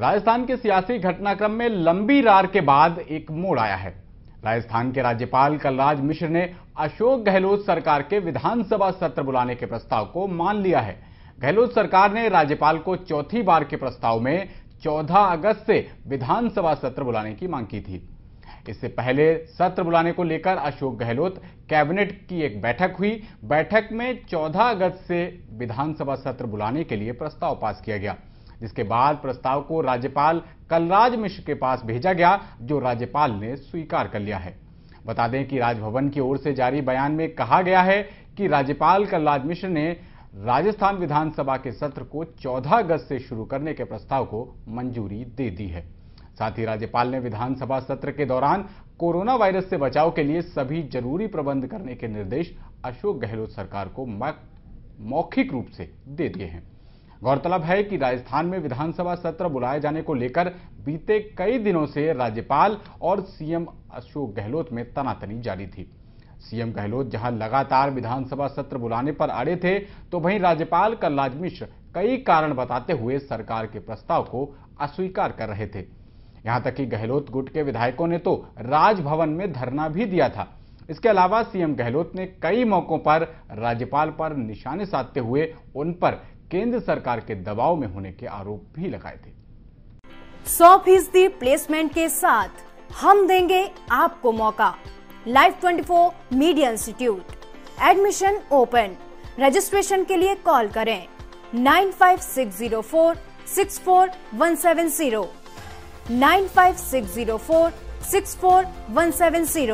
राजस्थान के सियासी घटनाक्रम में लंबी रार के बाद एक मोड़ आया है राजस्थान के राज्यपाल कलराज मिश्र ने अशोक गहलोत सरकार के विधानसभा सत्र बुलाने के प्रस्ताव को मान लिया है गहलोत सरकार ने राज्यपाल को चौथी बार के प्रस्ताव में 14 अगस्त से विधानसभा सत्र बुलाने की मांग की थी इससे पहले सत्र बुलाने को लेकर अशोक गहलोत कैबिनेट की एक बैठक हुई बैठक में 14 अगस्त से विधानसभा सत्र बुलाने के लिए प्रस्ताव पास किया गया जिसके बाद प्रस्ताव को राज्यपाल कलराज मिश्र के पास भेजा गया जो राज्यपाल ने स्वीकार कर लिया है बता दें कि राजभवन की ओर से जारी बयान में कहा गया है कि राज्यपाल कलराज मिश्र ने राजस्थान विधानसभा के सत्र को 14 अगस्त से शुरू करने के प्रस्ताव को मंजूरी दे दी है साथ ही राज्यपाल ने विधानसभा सत्र के दौरान कोरोना वायरस से बचाव के लिए सभी जरूरी प्रबंध करने के निर्देश अशोक गहलोत सरकार को मौखिक रूप से दे दिए हैं गौरतलब है कि राजस्थान में विधानसभा सत्र बुलाए जाने को लेकर बीते कई दिनों से राज्यपाल और सीएम अशोक गहलोत में तनातनी जारी थी सीएम गहलोत जहां लगातार विधानसभा सत्र बुलाने पर अड़े थे तो वहीं राज्यपाल कलराज मिश्र कई कारण बताते हुए सरकार के प्रस्ताव को अस्वीकार कर रहे थे यहां तक कि गहलोत गुट के विधायकों ने तो राजभवन में धरना भी दिया था इसके अलावा सीएम गहलोत ने कई मौकों पर राज्यपाल पर निशाने साधते हुए उन पर केंद्र सरकार के दबाव में होने के आरोप भी लगाए थे सौ फीसदी प्लेसमेंट के साथ हम देंगे आपको मौका twenty 24 media institute admission open registration के लिए कॉल करें nine five six zero four six four one seven zero nine five six zero four six four one seven zero